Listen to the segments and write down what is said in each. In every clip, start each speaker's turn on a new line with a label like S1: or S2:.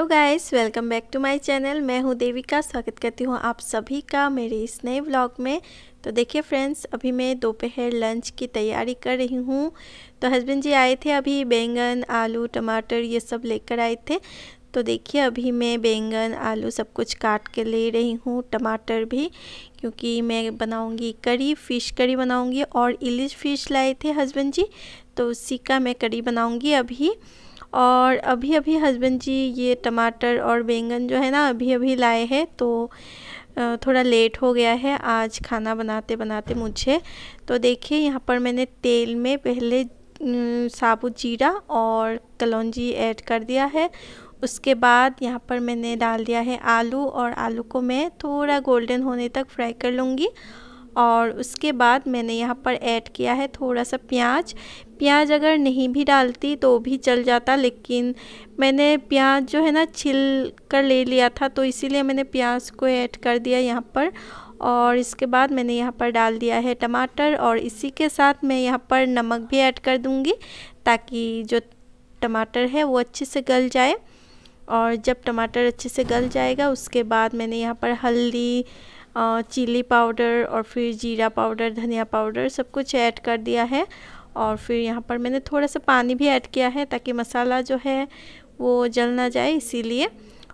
S1: hello guys welcome back to my channel मैं हूं देविका स्वागत करती हूं आप सभी का मेरे इस नए व्लॉग में तो देखिए फ्रेंड्स अभी मैं दोपहर लंच की तैयारी कर रही हूं तो हस्बैंड जी आए थे अभी बैंगन आलू टमाटर ये सब लेकर आए थे तो देखिए अभी मैं बैंगन आलू सब कुछ काट के ले रही हूँ टमाटर भी क्योंकि मैं बनाऊँगी करी फ़िश करी बनाऊँगी और इलिश फ़िश लाए थे हस्बैंड जी तो उसी का मैं करी बनाऊँगी अभी और अभी अभी हस्बैंड जी ये टमाटर और बैंगन जो है ना अभी अभी लाए हैं तो थोड़ा लेट हो गया है आज खाना बनाते बनाते मुझे तो देखिए यहाँ पर मैंने तेल में पहले साबुत जीरा और कलौजी ऐड कर दिया है उसके बाद यहाँ पर मैंने डाल दिया है आलू और आलू को मैं थोड़ा गोल्डन होने तक फ्राई कर लूँगी और उसके बाद मैंने यहाँ पर ऐड किया है थोड़ा सा प्याज प्याज अगर नहीं भी डालती तो भी चल जाता लेकिन मैंने प्याज जो है ना छिल कर ले लिया था तो इसीलिए मैंने प्याज को ऐड कर दिया यहाँ पर और इसके बाद मैंने यहाँ पर डाल दिया है टमाटर और इसी के साथ मैं यहाँ पर नमक भी ऐड कर दूँगी ताकि जो टमाटर है वो अच्छे से गल जाए और जब टमाटर अच्छे से गल जाएगा उसके बाद मैंने यहाँ पर हल्दी चिली पाउडर और फिर जीरा पाउडर धनिया पाउडर सब कुछ ऐड कर दिया है और फिर यहाँ पर मैंने थोड़ा सा पानी भी ऐड किया है ताकि मसाला जो है वो जल ना जाए इसीलिए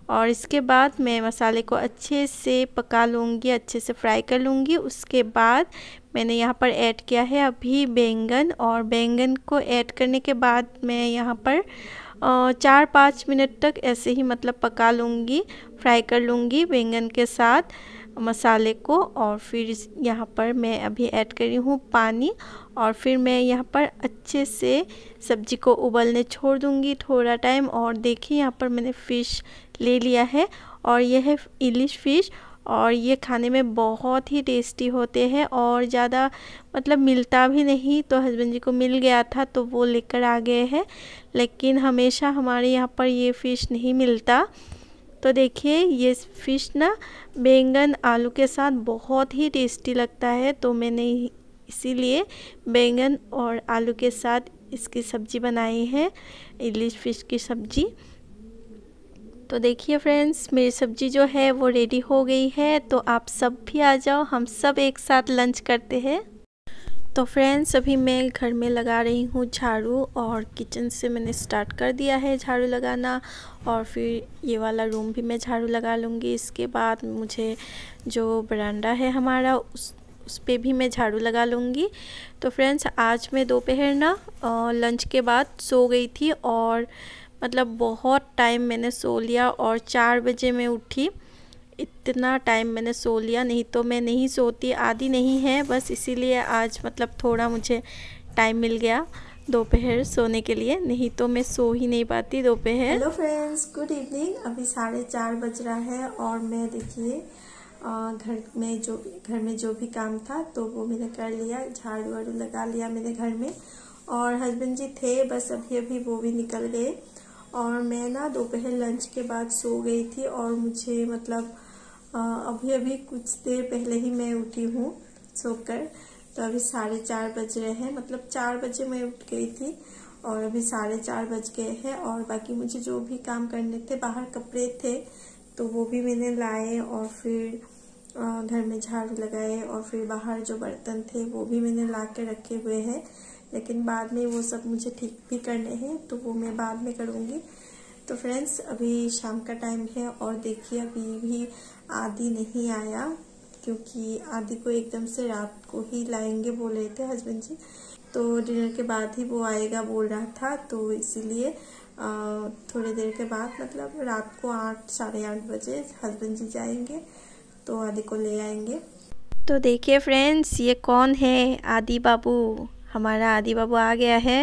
S1: और इसके बाद मैं मसाले को अच्छे से पका लूँगी अच्छे से फ्राई कर लूँगी उसके बाद मैंने यहाँ पर ऐड किया है अभी बैंगन और बैंगन को ऐड करने के बाद मैं यहाँ पर चार पाँच मिनट तक ऐसे ही मतलब पका लूँगी फ्राई कर लूँगी बैंगन के साथ मसाले को और फिर यहाँ पर मैं अभी ऐड करी हूँ पानी और फिर मैं यहाँ पर अच्छे से सब्जी को उबलने छोड़ दूँगी थोड़ा टाइम और देखिए यहाँ पर मैंने फ़िश ले लिया है और यह है इलिश फ़िश और ये खाने में बहुत ही टेस्टी होते हैं और ज़्यादा मतलब मिलता भी नहीं तो हस्बैंड जी को मिल गया था तो वो लेकर आ गए हैं लेकिन हमेशा हमारे यहाँ पर ये फ़िश नहीं मिलता तो देखिए ये फिश ना बैंगन आलू के साथ बहुत ही टेस्टी लगता है तो मैंने इसीलिए बैंगन और आलू के साथ इसकी सब्ज़ी बनाई है इलिश फिश की सब्ज़ी तो देखिए फ्रेंड्स मेरी सब्ज़ी जो है वो रेडी हो गई है तो आप सब भी आ जाओ हम सब एक साथ लंच करते हैं तो फ्रेंड्स अभी मैं घर में लगा रही हूँ झाड़ू और किचन से मैंने स्टार्ट कर दिया है झाड़ू लगाना और फिर ये वाला रूम भी मैं झाड़ू लगा लूँगी इसके बाद मुझे जो बरांडा है हमारा उस उस पर भी मैं झाड़ू लगा लूँगी तो फ्रेंड्स आज मैं दोपहर ना लंच के बाद सो गई थी और मतलब बहुत टाइम मैंने सो लिया और चार बजे मैं उठी इतना टाइम मैंने सो लिया नहीं तो मैं नहीं सोती आदि नहीं है बस इसीलिए आज मतलब थोड़ा मुझे टाइम मिल गया दोपहर सोने के लिए नहीं तो मैं सो ही नहीं पाती दोपहर हेलो फ्रेंड्स गुड इवनिंग अभी साढ़े चार बज रहा है और मैं देखिए घर में जो घर में जो भी काम था तो वो मैंने कर लिया झाड़ू वाड़ू लगा लिया मेरे घर में और हस्बैंड जी थे बस अभी अभी वो भी निकल गए और मैं ना दोपहर लंच के बाद सो गई थी और मुझे मतलब अभी अभी कुछ देर पहले ही मैं उठी हूँ सोकर तो अभी साढ़े चार बज रहे हैं मतलब चार बजे मैं उठ गई थी और अभी साढ़े चार बज गए हैं और बाकी मुझे जो भी काम करने थे बाहर कपड़े थे तो वो भी मैंने लाए और फिर घर में झाड़ू लगाए और फिर बाहर जो बर्तन थे वो भी मैंने ला के रखे हुए हैं लेकिन बाद में वो सब मुझे ठीक भी करने हैं तो वो मैं बाद में करूँगी तो फ्रेंड्स अभी शाम का टाइम है और देखिए अभी भी आदि नहीं आया क्योंकि आदि को एकदम से रात को ही लाएंगे रहे थे हस्बैंड जी तो डिनर के बाद ही वो आएगा बोल रहा था तो इसीलिए थोड़ी देर के बाद मतलब रात को आठ साढ़े आठ बजे हस्बैंड जी जाएंगे तो आदि को ले आएंगे तो देखिए फ्रेंड्स ये कौन है आदि बाबू हमारा आदि बाबू आ गया है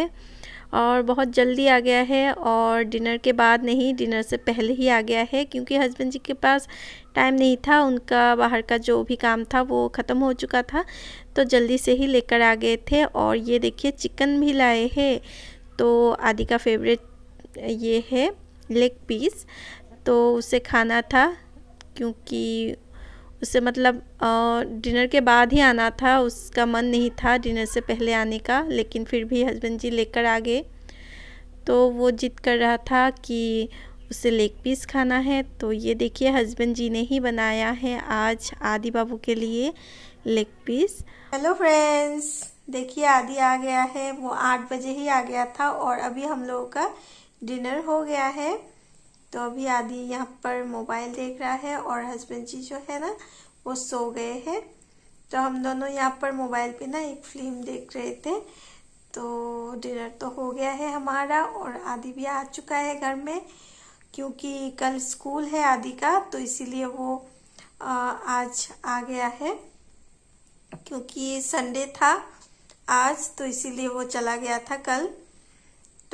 S1: और बहुत जल्दी आ गया है और डिनर के बाद नहीं डिनर से पहले ही आ गया है क्योंकि हस्बैंड जी के पास टाइम नहीं था उनका बाहर का जो भी काम था वो ख़त्म हो चुका था तो जल्दी से ही लेकर आ गए थे और ये देखिए चिकन भी लाए हैं तो आदि का फेवरेट ये है लेग पीस तो उसे खाना था क्योंकि उसे मतलब डिनर के बाद ही आना था उसका मन नहीं था डिनर से पहले आने का लेकिन फिर भी हस्बैंड जी लेकर आ गए तो वो जिद कर रहा था कि उसे लेग पीस खाना है तो ये देखिए हस्बैंड जी ने ही बनाया है आज आदि बाबू के लिए लेग पीस हेलो फ्रेंड्स देखिए आदि आ गया है वो आठ बजे ही आ गया था और अभी हम लोगों का डिनर हो गया है तो अभी आदि यहाँ पर मोबाइल देख रहा है और हस्बैंड जी जो है ना वो सो गए हैं तो हम दोनों यहाँ पर मोबाइल पे ना एक फिल्म देख रहे थे तो डिनर तो हो गया है हमारा और आदि भी आ चुका है घर में क्योंकि कल स्कूल है आदि का तो इसीलिए वो आज आ गया है क्योंकि संडे था आज तो इसीलिए वो चला गया था कल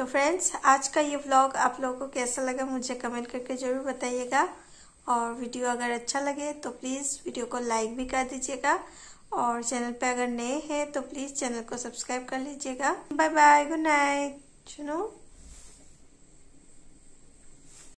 S1: तो फ्रेंड्स आज का ये व्लॉग आप लोगों को कैसा लगा मुझे कमेंट करके ज़रूर बताइएगा और वीडियो अगर अच्छा लगे तो प्लीज़ वीडियो को लाइक भी कर दीजिएगा और चैनल पे अगर नए हैं तो प्लीज़ चैनल को सब्सक्राइब कर लीजिएगा बाय बाय गुड नाइट चुनो